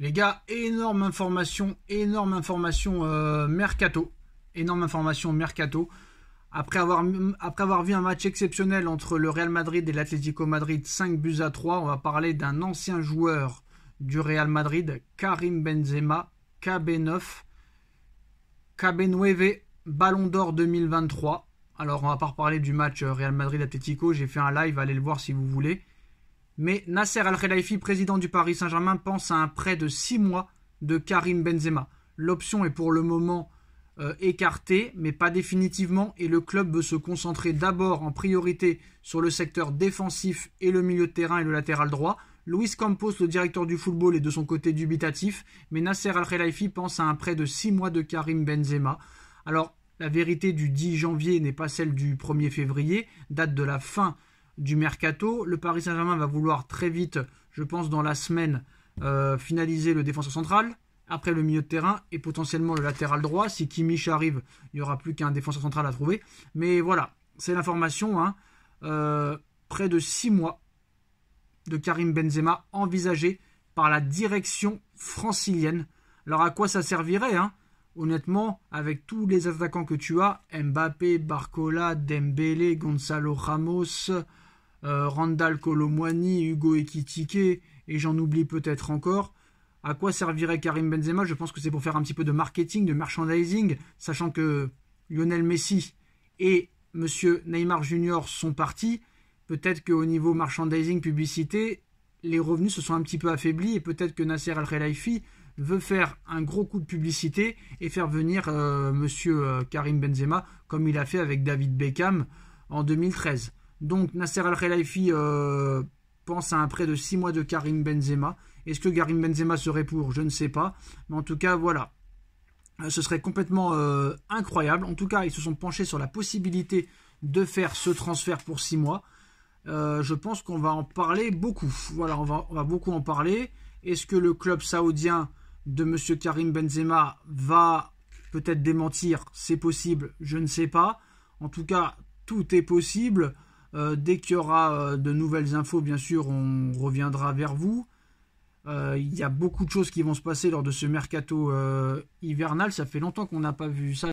Les gars, énorme information, énorme information euh, mercato. Énorme information mercato. Après avoir, après avoir, vu un match exceptionnel entre le Real Madrid et l'Atlético Madrid, 5 buts à 3, on va parler d'un ancien joueur du Real Madrid, Karim Benzema, KB9, KB9, Ballon d'Or 2023. Alors on va pas reparler du match euh, Real Madrid-Atlético, j'ai fait un live, allez le voir si vous voulez. Mais Nasser Al-Khelaifi, président du Paris Saint-Germain, pense à un prêt de 6 mois de Karim Benzema. L'option est pour le moment euh, écartée, mais pas définitivement, et le club veut se concentrer d'abord en priorité sur le secteur défensif et le milieu de terrain et le latéral droit. Luis Campos, le directeur du football, est de son côté dubitatif, mais Nasser Al-Khelaifi pense à un prêt de 6 mois de Karim Benzema. Alors, la vérité du 10 janvier n'est pas celle du 1er février, date de la fin du mercato. Le Paris Saint-Germain va vouloir très vite, je pense dans la semaine, euh, finaliser le défenseur central, après le milieu de terrain et potentiellement le latéral droit. Si Kimich arrive, il n'y aura plus qu'un défenseur central à trouver. Mais voilà, c'est l'information. Hein. Euh, près de 6 mois de Karim Benzema envisagé par la direction francilienne. Alors à quoi ça servirait hein Honnêtement, avec tous les attaquants que tu as, Mbappé, Barcola, Dembélé, Gonzalo Ramos, euh, Randall Colomwani, Hugo Ekitike et j'en oublie peut-être encore. À quoi servirait Karim Benzema Je pense que c'est pour faire un petit peu de marketing, de merchandising, sachant que Lionel Messi et Monsieur Neymar Junior sont partis. Peut-être qu'au niveau merchandising, publicité, les revenus se sont un petit peu affaiblis et peut-être que Nasser Al Khelaifi veut faire un gros coup de publicité et faire venir M euh, Monsieur euh, Karim Benzema comme il a fait avec David Beckham en 2013. Donc Nasser Al-Khelaifi euh, pense à un prêt de 6 mois de Karim Benzema. Est-ce que Karim Benzema serait pour Je ne sais pas. Mais en tout cas, voilà. Euh, ce serait complètement euh, incroyable. En tout cas, ils se sont penchés sur la possibilité de faire ce transfert pour 6 mois. je pense qu'on va en parler beaucoup. Voilà, on va, on va beaucoup en parler. Est-ce que le club saoudien de M. Karim Benzema va peut-être démentir C'est possible, je ne sais pas. En tout cas, tout est possible. Euh, dès qu'il y aura euh, de nouvelles infos, bien sûr, on reviendra vers vous. Euh, il y a beaucoup de choses qui vont se passer lors de ce mercato hivernal. Ça fait longtemps qu'on n'a pas vu ça.